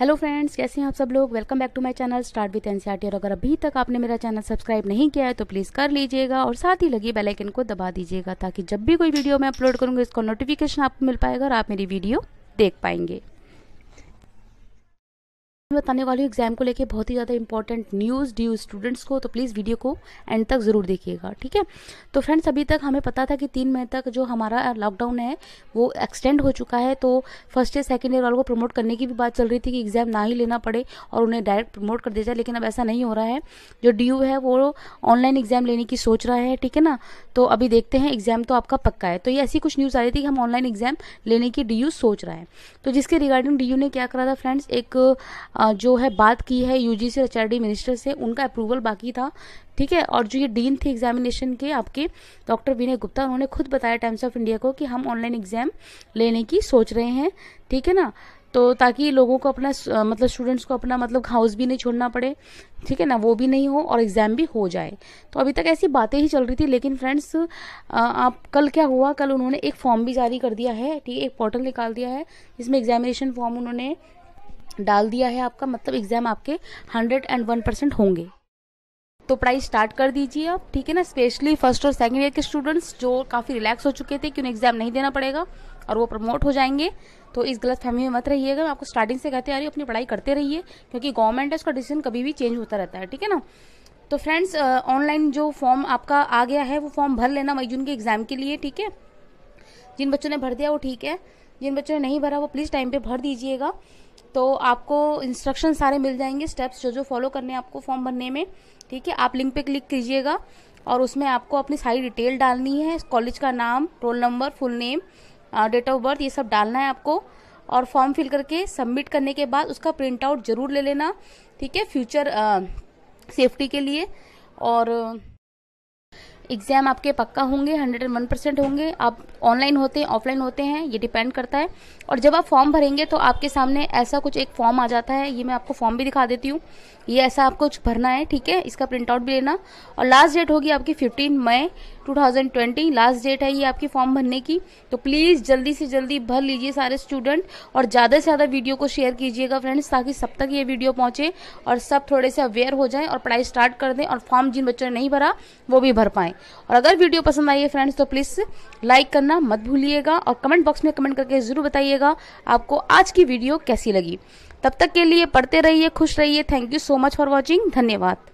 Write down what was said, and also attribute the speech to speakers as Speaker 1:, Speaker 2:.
Speaker 1: hello friends कैसे हैं आप सब लोग welcome back to my channel start with NCERT और अगर अभी तक आपने मेरा चैनल सब्सक्राइब नहीं किया है तो प्लीज़ कर लीजिएगा और साथ ही लगी बेल आइकन को दबा दीजिएगा ताकि जब भी कोई वीडियो मैं अपलोड करूँगी इसका नोटिफिकेशन आपको मिल पाएगा और आप मेरी वीडियो देख पाएंगे बताने वाली हूँ एग्जाम को लेके बहुत ही ज़्यादा इंपॉर्टेंट न्यूज़ ड्यू स्टूडेंट्स को तो प्लीज़ वीडियो को एंड तक ज़रूर देखिएगा ठीक है तो फ्रेंड्स अभी तक हमें पता था कि तीन मई तक जो हमारा लॉकडाउन है वो एक्सटेंड हो चुका है तो फर्स्ट ईयर सेकेंड ईयर वालों को प्रमोट करने की भी बात चल रही थी कि एग्ज़ाम ना ही लेना पड़े और उन्हें डायरेक्ट प्रमोट कर दिया जाए लेकिन अब ऐसा नहीं हो रहा है जो डी है वो ऑनलाइन एग्ज़ाम लेने की सोच रहा है ठीक है ना तो अभी देखते हैं एग्ज़ाम तो आपका पक्का है तो ये ऐसी कुछ न्यूज़ आ रही थी कि हम ऑनलाइन एग्ज़ाम लेने की डी सोच रहा है तो जिसके रिगार्डिंग डी ने क्या करा था फ्रेंड्स एक जो है बात की है यूजीसी और एच मिनिस्टर से उनका अप्रूवल बाकी था ठीक है और जो ये डीन थे एग्जामिनेशन के आपके डॉक्टर विनय गुप्ता उन्होंने खुद बताया टाइम्स ऑफ इंडिया को कि हम ऑनलाइन एग्जाम लेने की सोच रहे हैं ठीक है ना तो ताकि लोगों को अपना मतलब स्टूडेंट्स को अपना मतलब हाउस भी नहीं छोड़ना पड़े ठीक है ना वो भी नहीं हो और एग्ज़ाम भी हो जाए तो अभी तक ऐसी बातें ही चल रही थी लेकिन फ्रेंड्स आप कल क्या हुआ कल उन्होंने एक फॉर्म भी जारी कर दिया है ठीक है एक पोर्टल निकाल दिया है जिसमें एग्जामिनेशन फॉर्म उन्होंने डाल दिया है आपका मतलब एग्जाम आपके हंड्रेड एंड वन परसेंट होंगे तो पढ़ाई स्टार्ट कर दीजिए आप ठीक है ना स्पेशली फर्स्ट और सेकेंड ईयर के स्टूडेंट्स जो काफ़ी रिलैक्स हो चुके थे कि उन्हें एग्जाम नहीं देना पड़ेगा और वो प्रमोट हो जाएंगे तो इस गलत फहमी में मत रहिएगा मैं आपको स्टार्टिंग से कहते आ रही हूँ अपनी पढ़ाई करते रहिए क्योंकि गवर्नमेंट है उसका डिसीजन कभी भी चेंज होता रहता है ठीक है ना तो फ्रेंड्स ऑनलाइन जो फॉर्म आपका आ गया है वो फॉर्म भर लेना मई जून के एग्जाम के लिए ठीक है जिन बच्चों ने भर दिया वो ठीक है जिन बच्चों ने नहीं भरा वो प्लीज़ टाइम पर भर दीजिएगा तो आपको इंस्ट्रक्शन सारे मिल जाएंगे स्टेप्स जो जो फॉलो करने हैं आपको फॉर्म भरने में ठीक है आप लिंक पे क्लिक कीजिएगा और उसमें आपको अपनी सारी डिटेल डालनी है कॉलेज का नाम roll number full name date of birth ये सब डालना है आपको और फॉर्म फिल करके सबमिट करने के बाद उसका प्रिंट आउट जरूर ले लेना ठीक है फ्यूचर सेफ्टी के लिए और एग्ज़ाम आपके पक्का होंगे हंड्रेड एंड वन परसेंट होंगे आप ऑनलाइन होते हैं ऑफलाइन होते हैं ये डिपेंड करता है और जब आप फॉर्म भरेंगे तो आपके सामने ऐसा कुछ एक फॉर्म आ जाता है ये मैं आपको फॉर्म भी दिखा देती हूँ ये ऐसा आपको कुछ भरना है ठीक है इसका प्रिंटआउट भी लेना और लास्ट डेट होगी आपकी fifteen May to last date है ये आपकी फॉर्म भरने की तो प्लीज़ जल्दी से जल्दी भर लीजिए सारे स्टूडेंट और ज़्यादा से ज़्यादा वीडियो को शेयर कीजिएगा फ्रेंड्स ताकि सब तक ये वीडियो पहुँचे और सब थोड़े से अवेयर हो जाए और पढ़ाई स्टार्ट कर दें और फॉर्म जिन बच्चों ने नहीं भरा वो भी भर पाएँ और अगर वीडियो पसंद आई है फ्रेंड्स तो प्लीज़ लाइक करना मत भूलिएगा और कमेंट बॉक्स में कमेंट करके ज़रूर बताइएगा आपको आज की वीडियो कैसी लगी तब तक के लिए पढ़ते रहिए खुश रहिए thank you so much for watching धन्यवाद